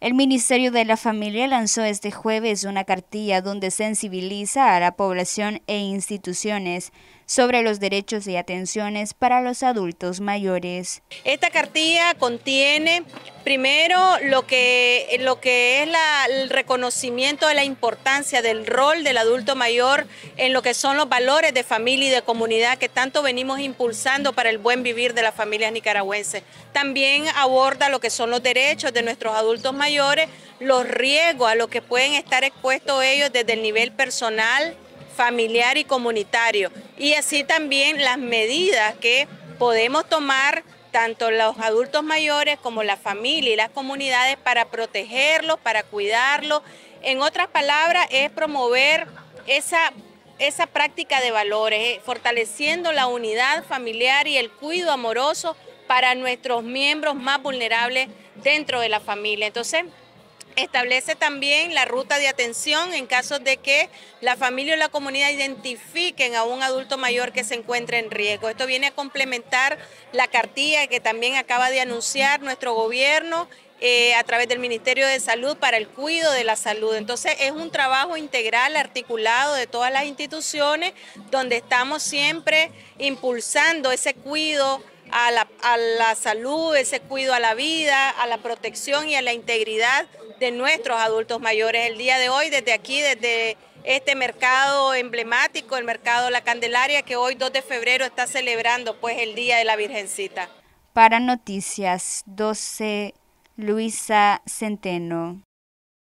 El Ministerio de la Familia lanzó este jueves una cartilla donde sensibiliza a la población e instituciones sobre los derechos y atenciones para los adultos mayores. Esta cartilla contiene Primero, lo que, lo que es el reconocimiento de la importancia del rol del adulto mayor en lo que son los valores de familia y de comunidad que tanto venimos impulsando para el buen vivir de las familias nicaragüenses. También aborda lo que son los derechos de nuestros adultos mayores, los riesgos a los que pueden estar expuestos ellos desde el nivel personal, familiar y comunitario. Y así también las medidas que podemos tomar tanto los adultos mayores como la familia y las comunidades para protegerlos, para cuidarlos. En otras palabras, es promover esa, esa práctica de valores, eh, fortaleciendo la unidad familiar y el cuidado amoroso para nuestros miembros más vulnerables dentro de la familia. Entonces, Establece también la ruta de atención en caso de que la familia o la comunidad identifiquen a un adulto mayor que se encuentre en riesgo. Esto viene a complementar la cartilla que también acaba de anunciar nuestro gobierno eh, a través del Ministerio de Salud para el cuidado de la salud. Entonces es un trabajo integral, articulado de todas las instituciones, donde estamos siempre impulsando ese cuidado a la, salud, ese cuidado a la vida, a la protección y a la integridad de nuestros adultos mayores. El día de hoy, desde aquí, desde este mercado emblemático, el mercado La Candelaria, que hoy 2 de febrero está celebrando pues el Día de la Virgencita. Para Noticias 12, Luisa Centeno.